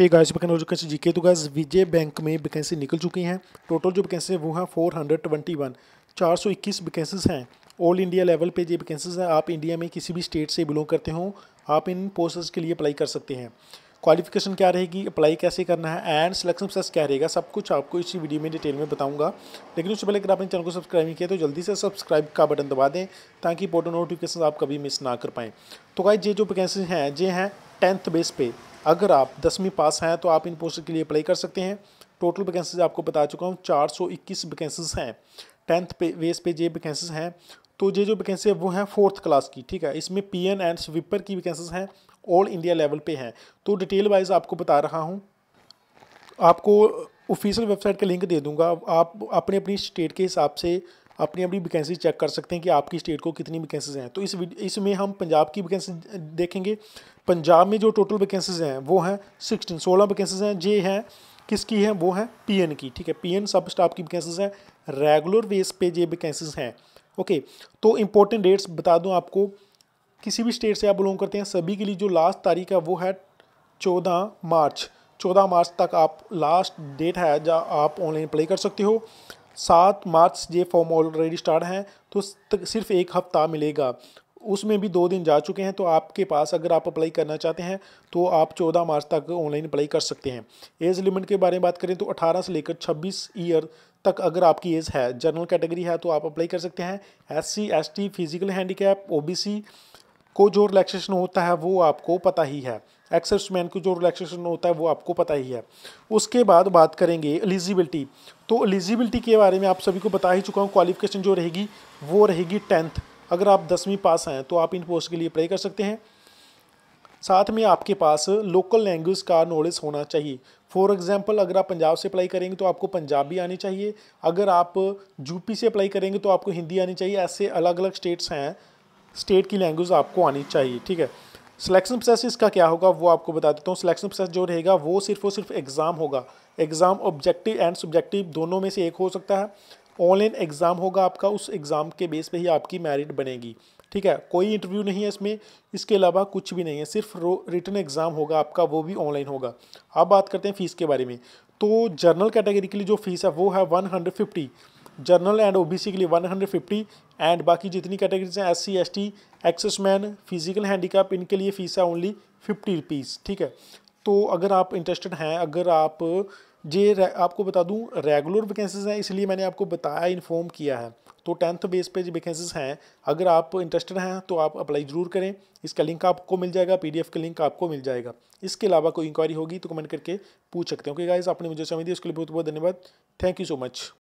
हे guys बकन और vacancy GK तो गाइस विजय बैंक में वैकेंसी निकल चुकी हैं टोटल जो वैकेंसी वो हैं फोर हंड्रेड ट्वेंटी वन चार सौ इक्कीस वैकेंसीज हैं ऑल इंडिया लेवल पे ये वैकेंसीज हैं आप इंडिया में किसी भी स्टेट से बिलोंग करते हो आप इन पोस्ट के लिए अप्लाई कर सकते हैं क्वालिफिकेशन क्या रहेगी अप्लाई कैसे करना है एंड सिलेक्शन प्रोसेस क्या रहेगा सब कुछ आपको इसी वीडियो में डिटेल में बताऊंगा लेकिन उससे पहले अगर आपने चैनल को सब्सक्राइब नहीं किया तो जल्दी से सब्सक्राइब का बटन दबा दें ताकि इंपॉर्टेंट नोटिफिकेशन आप कभी मिस ना कर पाएँ तो गाइज ये जो वैकेंसी हैं ये हैं टेंथ बेस पे अगर आप दसवीं पास हैं तो आप इन पोस्ट के लिए अप्लाई कर सकते हैं टोटल वैकेंसीज आपको बता चुका हूँ चार सौ इक्कीस वैकेंसीज हैं टेंथ पे वेस पे ये वैकेंसीज हैं तो ये जो वैकेंसी है वो हैं फोर्थ क्लास की ठीक है इसमें पी एन एंड स्वीपर की वैकेंसीज हैं ऑल इंडिया लेवल पे हैं तो डिटेल वाइज आपको बता रहा हूँ आपको ऑफिशियल वेबसाइट का लिंक दे दूँगा आप अपने अपनी स्टेट के हिसाब से अपनी अपनी वैकेंसी चेक कर सकते हैं कि आपकी स्टेट को कितनी वैकेंसीज हैं तो इस इसमें हम पंजाब की वैकेंसी देखेंगे पंजाब में जो टोटल वैकेंसीज हैं वो हैं सिक्सटीन सोलह वैकेंसीज हैं जे हैं किसकी हैं वो हैं एन की ठीक है पीएन सब स्टाफ की वैकेंसीज हैं रेगुलर बेस पे ये वैकेंसीज हैं ओके तो इम्पोर्टेंट डेट्स बता दूँ आपको किसी भी स्टेट से आप बिलोंग करते हैं सभी के लिए जो लास्ट तारीख है वो है चौदह मार्च चौदह मार्च तक आप लास्ट डेट है जहाँ आप ऑनलाइन अप्लाई कर सकते हो सात मार्च ये फॉर्म ऑलरेडी स्टार्ट हैं तो सिर्फ एक हफ्ता मिलेगा उसमें भी दो दिन जा चुके हैं तो आपके पास अगर आप अप्लाई करना चाहते हैं तो आप 14 मार्च तक ऑनलाइन अप्लाई कर सकते हैं एज लिमिट के बारे में बात करें तो 18 से लेकर 26 ईयर तक अगर आपकी एज है जनरल कैटेगरी है तो आप अप्लाई कर सकते हैं S C S T physical handicap O को जो रिलैक्सेशन होता है वो आपको पता ही है एक्सेप्स मैन को जो रिलैक्सेशन होता है वो आपको पता ही है उसके बाद बात करेंगे एलिजिबिलिटी तो एलिजिबिलिटी के बारे में आप सभी को बता ही चुका हूँ क्वालिफिकेशन जो रहेगी वो रहेगी टेंथ अगर आप दसवीं पास हैं तो आप इन पोस्ट के लिए अप्लाई कर सकते हैं साथ में आपके पास लोकल लैंग्वेज का नॉलेज होना चाहिए फॉर एग्जाम्पल अगर आप पंजाब से अप्लाई करेंगे तो आपको पंजाबी आनी चाहिए अगर आप यूपी से अप्लाई करेंगे तो आपको हिंदी आनी चाहिए ऐसे अलग अलग स्टेट्स हैं स्टेट की लैंग्वेज आपको आनी चाहिए ठीक है सिलेक्शन प्रोसेस इसका क्या होगा वो आपको बता देता हूँ सिलेक्शन प्रोसेस जो रहेगा वो सिर्फ और सिर्फ एग्ज़ाम होगा एग्ज़ाम ऑब्जेक्टिव एंड सब्जेक्टिव दोनों में से एक हो सकता है ऑनलाइन एग्ज़ाम होगा आपका उस एग्ज़ाम के बेस पे ही आपकी मेरिट बनेगी ठीक है कोई इंटरव्यू नहीं है इसमें इसके अलावा कुछ भी नहीं है सिर्फ रिटर्न एग्ज़ाम होगा आपका वो भी ऑनलाइन होगा अब बात करते हैं फ़ीस के बारे में तो जर्नल कैटेगरी के लिए जो फ़ीस है वो है one hundred fifty general and OBC के लिए 150 एंड बाकी जितनी कैटेगरीज हैं S C S T ex मैन फिजिकल हैंडीकैप इनके लिए फीस है ओनली फिफ्टी रुपीज़ ठीक है तो अगर आप इंटरेस्टेड हैं अगर आप जे आपको बता दूं रेगुलर वैकेंसीज हैं इसलिए मैंने आपको बताया इन्फॉर्म किया है तो टेंथ बेस पे जो वैकेंसीज हैं अगर आप इंटरेस्टेड हैं तो आप अप्लाई ज़रूर करें इसका लिंक आपको मिल जाएगा पीडीएफ का लिंक आपको मिल जाएगा इसके अलावा कोई इंक्वायरी होगी तो कमेंट करके पूछ सकते हो कि गाइज आपने मुझे समझ दिया उसके लिए बहुत बहुत धन्यवाद थैंक यू सो मच